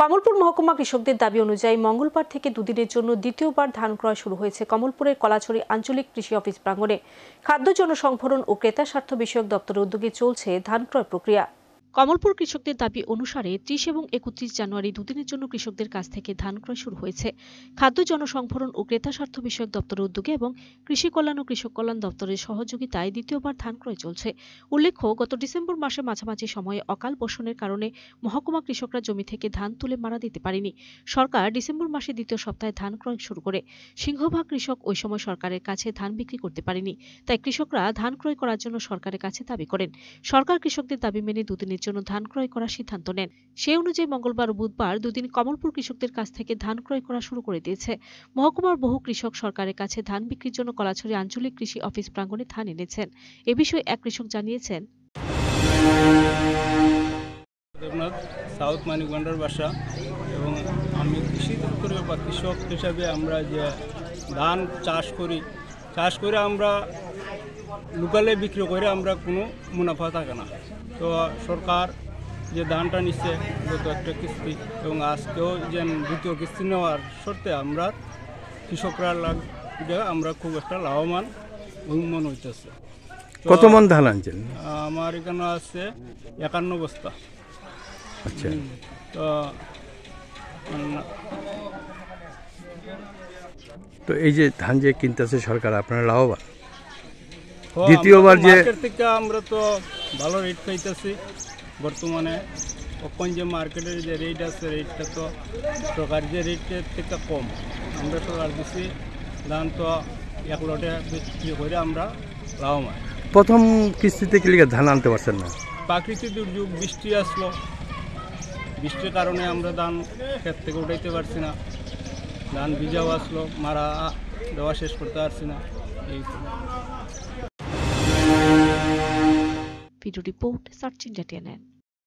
কমলপুর মহকুমা কৃষকদের দাবি অনুযায়ী মঙ্গলবার থেকে দুদিনের জন্য দ্বিতীয়বার ধান ক্রয় শুরু হয়েছে কমলপুরের কলাছড়ি আঞ্চলিক কৃষি অফিস প্রাঙ্গণে খাদ্য জনসংভরণ ও ক্রেতা স্বার্থ বিষয়ক দপ্তরের উদ্যোগে চলছে ধান ক্রয় প্রক্রিয়া কমলপুর কৃষকদের দাবি অনুসারে ত্রিশ এবং একত্রিশ জানুয়ারি দুদিনের জন্য কৃষকদের কাছ থেকে ধান ক্রয় শুরু হয়েছে খাদ্য জনসংভরণ ও ক্রেতা স্বার্থ বিষয়ক দপ্তরের উদ্যোগে এবং কৃষি কল্যাণ ও কৃষক কল্যাণ দপ্তরের সহযোগিতায় দ্বিতীয়বার ধান ক্রয় চলছে উল্লেখ্য গত ডিসেম্বর মাসে মাঝামাঝি সময়ে অকাল বর্ষণের কারণে মহকুমা কৃষকরা জমি থেকে ধান তুলে মারা দিতে পারেনি সরকার ডিসেম্বর মাসে দ্বিতীয় সপ্তাহে ধান ক্রয় শুরু করে সিংহভাগ কৃষক ওই সময় সরকারের কাছে ধান বিক্রি করতে পারেনি তাই কৃষকরা ধান ক্রয় করার জন্য সরকারের কাছে দাবি করেন সরকার কৃষকদের দাবি মেনে দুদিনের রোপণের জন্য ধান ক্রয় করার সিদ্ধান্ত নেন সেই অনুযায়ী মঙ্গলবার ও বুধবার দুদিন কমলপুর কৃষকদের কাছ থেকে ধান ক্রয় করা শুরু করে দিয়েছে মহকুমার বহু কৃষক সরকারের কাছে ধান বিক্রির জন্য কলাছড়ি আঞ্চলিক কৃষি অফিস প্রাঙ্গণে ধান এনেছেন এ বিষয়ে এক কৃষক জানিয়েছেন দেবনাথ সাউথ মানিকগঞ্জের বাসা এবং আমি কৃষি দপ্তরের বা কৃষক হিসাবে আমরা যে ধান চাষ করি চাষ করে আমরা লোকালে বিক্রি করে আমরা কোনো মুনাফা থাকে না তো সরকার যে ধানটা নিচ্ছে গত একটা কিস্তি এবং আজকেও যে দ্বিতীয় কিস্তি নেওয়ার শর্তে আমরা কৃষকরা লাগে আমরা খুব একটা লাভবান মনে হইতেছে কত মন ধান আনছেন আমার এখানে আছে একান্ন বস্তা আচ্ছা তো তো এই যে ধান যে কিনতেছে সরকার আপনার লাভবান দ্বিতীয়বার যে হ্যাঁ, আমরা তো ভালো রেট পাইতেছি বর্তমানে এখন যে মার্কেটের যে রেট আছে রেটটা তো সরকার যে রেটের থেকে কম আমরা সরকার দিচ্ছি ধান তো এক লটে বিক্রি করে আমরা লাভবান প্রথম কিস্তিতে কি ধান আনতে পারছেন না প্রাকৃতিক দুর্যোগ বৃষ্টি আসলো বৃষ্টির কারণে আমরা ধান ক্ষেত থেকে উঠাইতে পারছি না ನಾನು બીજા વાસલો મારા Debashish Pratap Sinha video report searching ডেটিয়ানেন